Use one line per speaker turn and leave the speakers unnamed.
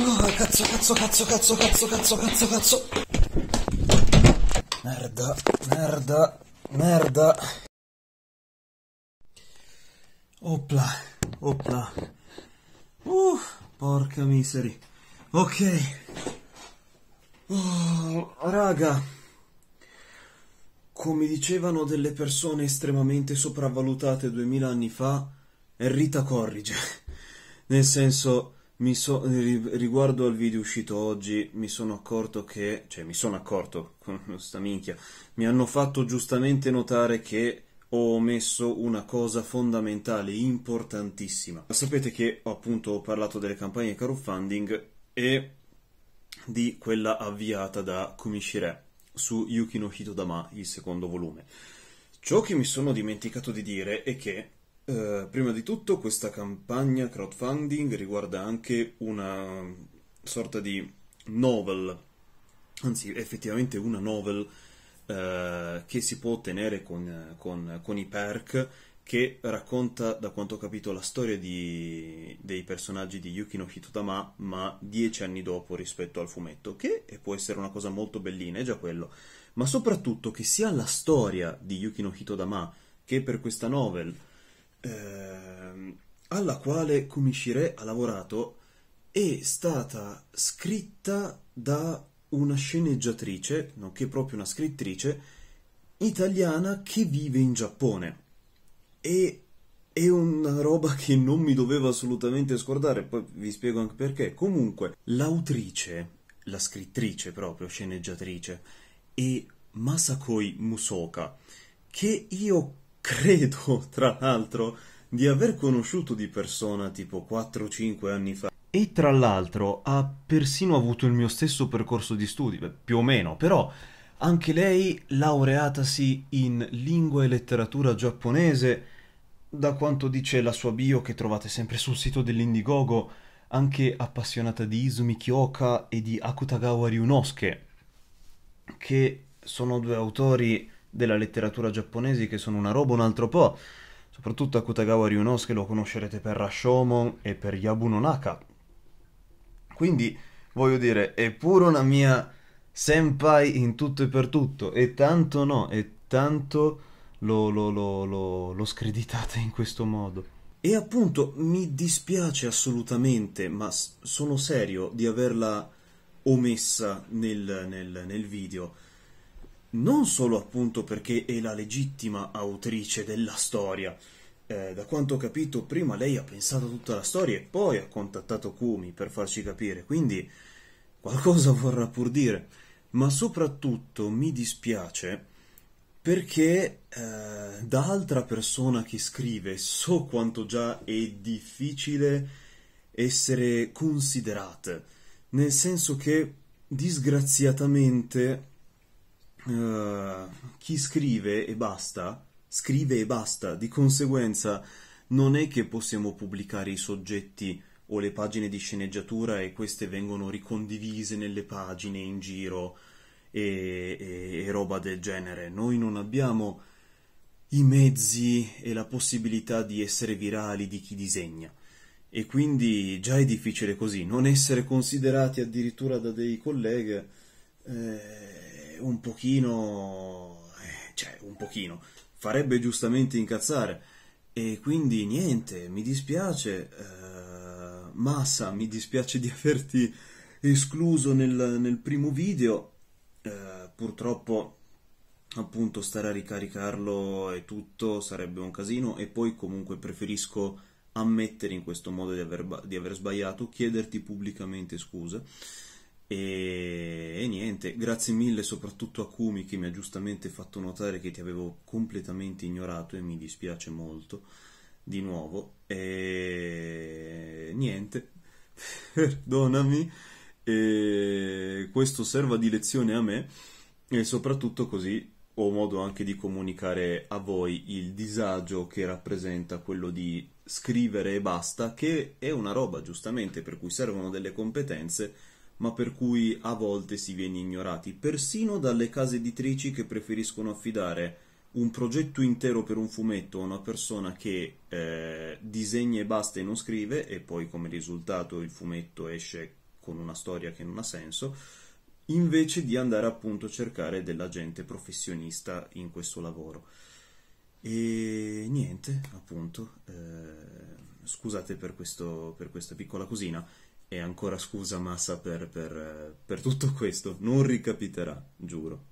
Oh, cazzo, cazzo, cazzo, cazzo, cazzo, cazzo, cazzo, cazzo. Merda, merda, merda. Opla, opla. Uh, porca miseria. Ok. Oh, raga. Come dicevano delle persone estremamente sopravvalutate duemila anni fa, è Rita Corrige. Nel senso So, riguardo al video uscito oggi, mi sono accorto che, cioè mi sono accorto, con questa minchia, mi hanno fatto giustamente notare che ho omesso una cosa fondamentale, importantissima. Sapete che ho appunto parlato delle campagne crowdfunding e di quella avviata da Kumishire su Yukino Hitodama, il secondo volume. Ciò che mi sono dimenticato di dire è che eh, prima di tutto questa campagna crowdfunding riguarda anche una sorta di novel, anzi effettivamente una novel uh, che si può ottenere con, con, con, i perk che racconta, da quanto ho capito, la storia di, dei personaggi di Yukino Hitotama, ma dieci anni dopo rispetto al fumetto, che può essere una cosa molto bellina, è già quello, ma soprattutto che sia la storia di Yukino Hitotama che per questa novel eh, alla quale Kumishire ha lavorato è stata scritta da una sceneggiatrice, nonché proprio una scrittrice, italiana che vive in Giappone. E è una roba che non mi dovevo assolutamente scordare, poi vi spiego anche perché. Comunque, l'autrice, la scrittrice proprio, sceneggiatrice, è Masakoi Musoka, che io Credo, tra l'altro, di aver conosciuto di persona tipo 4-5 anni fa. E tra l'altro ha persino avuto il mio stesso percorso di studi, più o meno, però anche lei laureatasi in lingua e letteratura giapponese, da quanto dice la sua bio che trovate sempre sul sito dell'Indiegogo, anche appassionata di Izumi Kyoka e di Akutagawa Ryunosuke, che sono due autori della letteratura giapponese che sono una roba un altro po', soprattutto a Kutagawa Ryunosuke lo conoscerete per Rashomon e per Yabuno Naka. Quindi, voglio dire, è pure una mia senpai in tutto e per tutto, e tanto no, e tanto lo, lo, lo, lo screditate in questo modo. E appunto mi dispiace assolutamente, ma sono serio, di averla omessa nel, nel, nel video non solo appunto perché è la legittima autrice della storia, eh, da quanto ho capito prima lei ha pensato tutta la storia e poi ha contattato Kumi per farci capire, quindi qualcosa vorrà pur dire, ma soprattutto mi dispiace perché eh, da altra persona che scrive so quanto già è difficile essere considerate, nel senso che disgraziatamente eh, chi scrive e basta, scrive e basta, di conseguenza non è che possiamo pubblicare i soggetti o le pagine di sceneggiatura e queste vengono ricondivise nelle pagine in giro e, e, e roba del genere. Noi non abbiamo i mezzi e la possibilità di essere virali di chi disegna. E quindi già è difficile così, non essere considerati addirittura da dei colleghi eh, un pochino, eh, cioè un pochino, farebbe giustamente incazzare. E quindi niente, mi dispiace, eh, Massa, mi dispiace di averti escluso nel, nel primo video, eh, purtroppo appunto stare a ricaricarlo e tutto sarebbe un casino e poi comunque preferisco ammettere in questo modo di aver, di aver sbagliato, chiederti pubblicamente scusa. E, e, niente, grazie mille soprattutto a Kumi che mi ha giustamente fatto notare che ti avevo completamente ignorato e mi dispiace molto di nuovo. E niente, perdonami, e questo serva di lezione a me e soprattutto così ho modo anche di comunicare a voi il disagio che rappresenta quello di scrivere e basta, che è una roba giustamente per cui servono delle competenze ma per cui a volte si viene ignorati, persino dalle case editrici che preferiscono affidare un progetto intero per un fumetto a una persona che eh, disegna e basta e non scrive, e poi come risultato il fumetto esce con una storia che non ha senso, invece di andare appunto a cercare della gente professionista in questo lavoro. E niente, appunto, eh, scusate per, questo, per questa piccola cosina. E ancora scusa Massa per, per, eh, per tutto questo, non ricapiterà, giuro.